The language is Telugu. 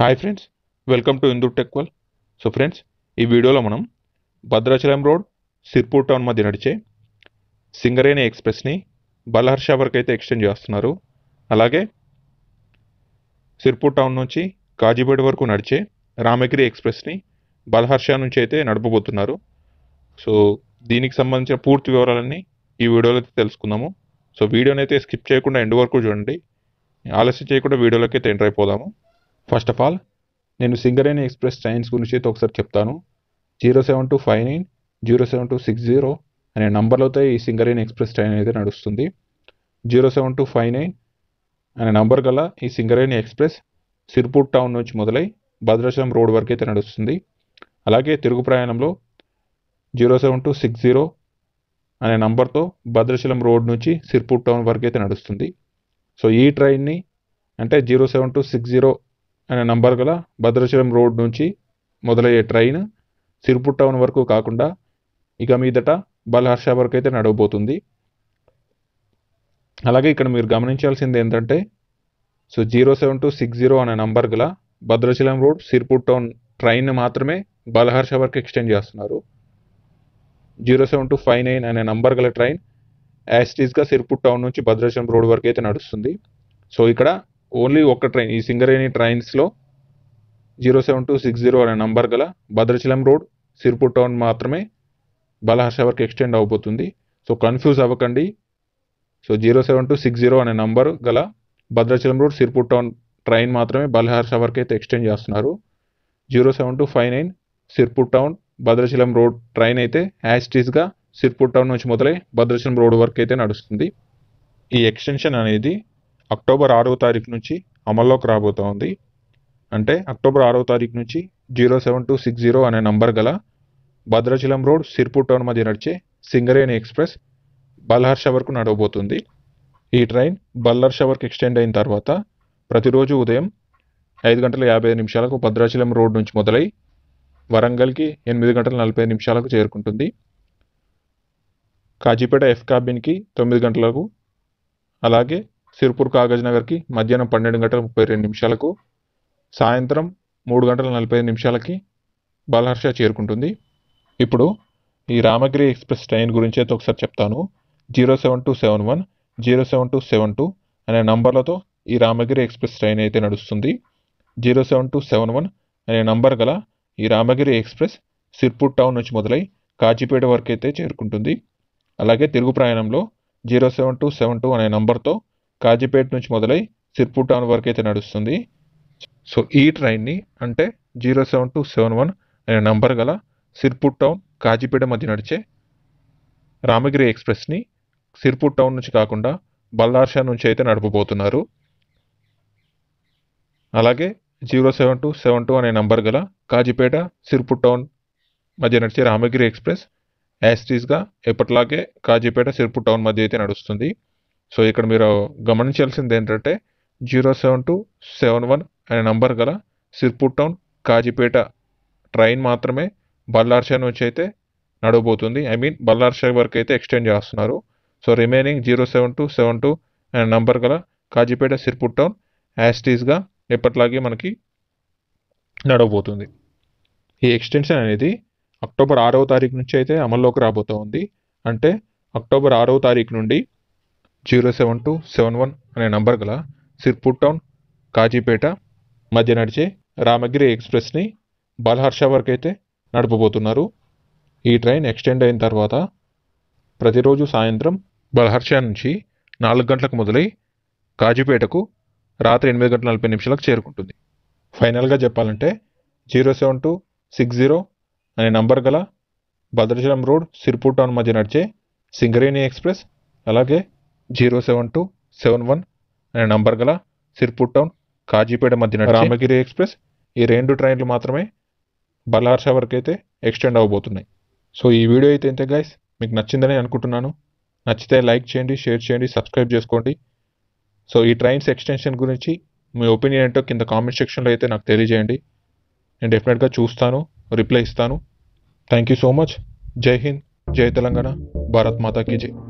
hi friends welcome to Indur టెక్వల్ సో ఫ్రెండ్స్ ఈ వీడియోలో మనం భద్రాచలం రోడ్ సిర్పూర్ టౌన్ మధ్య నడిచే సింగరేణి ఎక్స్ప్రెస్ని బలహర్ష వరకు అయితే ఎక్స్టెండ్ చేస్తున్నారు అలాగే సిర్పూర్ టౌన్ నుంచి కాజీపేట వరకు నడిచే రామగిరి ఎక్స్ప్రెస్ని బలహర్ష నుంచి అయితే నడపబోతున్నారు సో దీనికి సంబంధించిన పూర్తి వివరాలన్నీ ఈ వీడియోలో అయితే తెలుసుకుందాము సో వీడియోని అయితే స్కిప్ చేయకుండా ఎండ్ వరకు చూడండి ఆలస్యం చేయకుండా వీడియోలోకి అయితే ఎంటర్ అయిపోదాము ఫస్ట్ ఆఫ్ ఆల్ నేను సింగరేణి ఎక్స్ప్రెస్ ట్రైన్స్ గురించి అయితే ఒకసారి చెప్తాను zero seven two five nine zero seven two six zero అనే నంబర్లతో ఈ సింగరేణి ఎక్స్ప్రెస్ ట్రైన్ అయితే నడుస్తుంది zero seven two five nine అనే నంబర్ గల ఈ సింగరేణి ఎక్స్ప్రెస్ సిర్పూర్ టౌన్ నుంచి మొదలై భద్రాచలం రోడ్ వరకు అయితే నడుస్తుంది అలాగే తిరుగు ప్రయాణంలో zero seven two six zero అనే నంబర్తో భద్రాచలం రోడ్ నుంచి సిర్పూర్ టౌన్ వరకు అయితే నడుస్తుంది సో ఈ ట్రైన్ని అంటే zero seven two six zero అనే నంబర్ గల భద్రాచలం రోడ్ నుంచి మొదలయ్యే ట్రైన్ సిరుపుట్ టౌన్ వరకు కాకుండా ఇక మీదట బల్హర్ష వరకు అయితే నడవబోతుంది అలాగే ఇక్కడ మీరు గమనించాల్సింది ఏంటంటే so zero seven two six zero అనే నంబర్ గల Bhadrachalam road Sirpur town train మాత్రమే బలహర్ష వరకు ఎక్స్టెండ్ చేస్తున్నారు zero seven two five nine అనే నంబర్ గల ట్రైన్ యాస్టీస్గా సిర్పూర్ టౌన్ నుంచి భద్రాచలం రోడ్ వరకు అయితే నడుస్తుంది సో ఇక్కడ ఓన్లీ ఒక్క ట్రైన్ ఈ సింగరేణి ట్రైన్స్లో zero seven two six zero అనే నంబర్ గల భద్రాచలం రోడ్ సిర్పూర్ టౌన్ మాత్రమే బలహర్ష వరకు ఎక్స్టెండ్ అవబోతుంది సో కన్ఫ్యూజ్ అవ్వకండి so zero seven two six zero అనే నంబర్ గల Bhadrachalam road Sirpur town train మాత్రమే బలహర్ష వరకు అయితే ఎక్స్టెండ్ చేస్తున్నారు zero seven two five nine Sirpur town Bhadrachalam road train అయితే యాస్టీస్గా సిర్పూర్ టౌన్ నుంచి మొదలై భద్రాచలం రోడ్ వరకు అయితే నడుస్తుంది ఈ ఎక్స్టెన్షన్ అనేది అక్టోబర్ ఆరో తారీఖు నుంచి అమల్లోకి రాబోతోంది అంటే అక్టోబర్ ఆరో తారీఖు నుంచి zero seven two six zero అనే నంబర్ గల భద్రాచలం రోడ్ సిర్పూర్ టౌన్ మధ్య నడిచే సింగరేణి ఎక్స్ప్రెస్ బల్హర్ష వరకు నడవబోతుంది ఈ ట్రైన్ బల్హర్ష వరకు ఎక్స్టెండ్ అయిన తర్వాత ప్రతిరోజు ఉదయం ఐదు గంటల యాభై నిమిషాలకు భద్రాచలం రోడ్ నుంచి మొదలై వరంగల్కి ఎనిమిది గంటల నలభై నిమిషాలకు చేరుకుంటుంది కాజీపేట ఎఫ్ కాబిన్కి తొమ్మిది గంటలకు అలాగే సిర్పూర్ కాగజ్ నగర్కి మధ్యాహ్నం పన్నెండు గంటల ముప్పై రెండు నిమిషాలకు సాయంత్రం మూడు గంటల నలభై ఐదు నిమిషాలకి బలహర్ష చేరుకుంటుంది ఇప్పుడు ఈ రామగిరి ఎక్స్ప్రెస్ ట్రైన్ గురించి అయితే ఒకసారి చెప్తాను zero seven two seven one zero seven two seven two అనే నంబర్లతో ఈ రామగిరి ఎక్స్ప్రెస్ ట్రైన్ అయితే నడుస్తుంది zero seven two seven one అనే నంబర్ గల ఈ రామగిరి ఎక్స్ప్రెస్ సిర్పూర్ టౌన్ నుంచి మొదలై కాచిపేట వరకు అయితే చేరుకుంటుంది అలాగే తిరుగు ప్రయాణంలో zero seven two seven two అనే నంబర్తో కాజీపేట నుంచి మొదలై సిర్పూర్ టౌన్ వరకు అయితే నడుస్తుంది సో ఈ ట్రైన్ని అంటే zero seven two seven one అనే నంబర్ గల సిర్పూర్ టౌన్ కాజీపేట మధ్య నడిచే రామగిరి ఎక్స్ప్రెస్ని సిర్పూర్ టౌన్ నుంచి కాకుండా బల్లార్షా నుంచి అయితే నడపబోతున్నారు అలాగే zero seven two seven two అనే నంబర్ గల కాజీపేట సిర్పూర్ టౌన్ మధ్య నడిచే రామగిరి ఎక్స్ప్రెస్ యాస్టీస్గా ఎప్పటిలాగే కాజీపేట సిర్పూర్ టౌన్ మధ్య అయితే నడుస్తుంది సో ఇక్కడ మీరు గమనించాల్సింది ఏంటంటే zero seven two seven one అనే నంబర్ గల సిర్పూర్ టౌన్ కాజీపేట ట్రైన్ మాత్రమే బల్లార్షా నుంచి అయితే నడవబోతుంది ఐ మీన్ బల్లార్షా వరకు అయితే ఎక్స్టెండ్ చేస్తున్నారు so remaining zero seven two seven two అనే నంబర్ గల కాజీపేట సిర్పూర్ టౌన్ యాస్టీస్గా ఎప్పటిలాగే మనకి నడవబోతుంది ఈ ఎక్స్టెన్షన్ అనేది అక్టోబర్ ఆరవ తారీఖు నుంచి అయితే అమల్లోకి రాబోతూ ఉంది అంటే అక్టోబర్ ఆరవ తారీఖు నుండి zero seven two seven one అనే నంబర్ గల సిర్పూర్ టౌన్ కాజీపేట మధ్య నడిచే రామగిరి ఎక్స్ప్రెస్ని బాలహర్ష వరకు అయితే నడపబోతున్నారు ఈ ట్రైన్ ఎక్స్టెండ్ అయిన తర్వాత ప్రతిరోజు సాయంత్రం బలహర్ష నుంచి నాలుగు గంటలకు మొదలై కాజీపేటకు రాత్రి ఎనిమిది గంటల నలభై నిమిషాలకు చేరుకుంటుంది ఫైనల్గా చెప్పాలంటే zero seven two six zero అనే నంబర్ గల భద్రాచలం రోడ్ సిర్పూర్ టౌన్ మధ్య నడిచే సింగరేణి ఎక్స్ప్రెస్ అలాగే zero seven two seven one అనే నంబర్ గల సిర్పూర్ టౌన్ కాజీపేట మధ్య రామగిరి ఎక్స్ప్రెస్ ఈ రెండు ట్రైన్లు మాత్రమే బలార్ష వరకు అయితే ఎక్స్టెండ్ అవ్వబోతున్నాయి సో ఈ వీడియో అయితే ఎంత గైస్ మీకు నచ్చిందని అనుకుంటున్నాను నచ్చితే లైక్ చేయండి షేర్ చేయండి సబ్స్క్రైబ్ చేసుకోండి సో ఈ ట్రైన్స్ ఎక్స్టెన్షన్ గురించి మీ ఒపీనియన్ ఏంటో కింద కామెంట్ సెక్షన్లో అయితే నాకు తెలియజేయండి నేను డెఫినెట్గా చూస్తాను రిప్లై ఇస్తాను థ్యాంక్ యూ సో మచ్ జై హింద్ జై తెలంగాణ భారత్ మాతా కీ జై